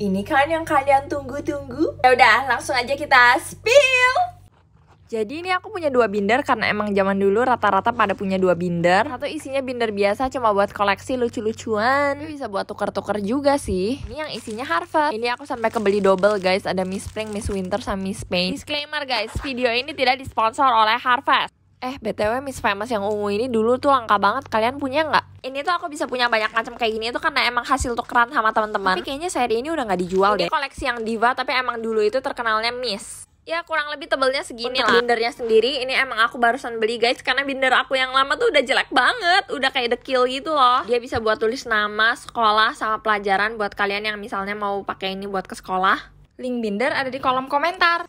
Ini kan yang kalian tunggu-tunggu? Ya udah, langsung aja kita spill. Jadi ini aku punya dua binder karena emang zaman dulu rata-rata pada punya dua binder. Satu isinya binder biasa cuma buat koleksi lucu-lucuan. bisa buat tuker-tuker juga sih. Ini yang isinya Harvard. Ini aku sampai kebeli double guys. Ada Miss Spring, Miss Winter, sama Miss Pain. Disclaimer guys, video ini tidak disponsor oleh Harvest. Eh, BTW Miss Famous yang ungu ini dulu tuh langka banget. Kalian punya nggak? Ini tuh aku bisa punya banyak macam kayak gini tuh karena emang hasil tukeran sama teman-teman. Tapi kayaknya seri ini udah nggak dijual ini deh. koleksi yang diva, tapi emang dulu itu terkenalnya Miss. Ya kurang lebih tebelnya segini Untuk lah bindernya sendiri ini emang aku barusan beli guys Karena binder aku yang lama tuh udah jelek banget Udah kayak dekil gitu loh Dia bisa buat tulis nama, sekolah, sama pelajaran Buat kalian yang misalnya mau pakai ini buat ke sekolah Link binder ada di kolom komentar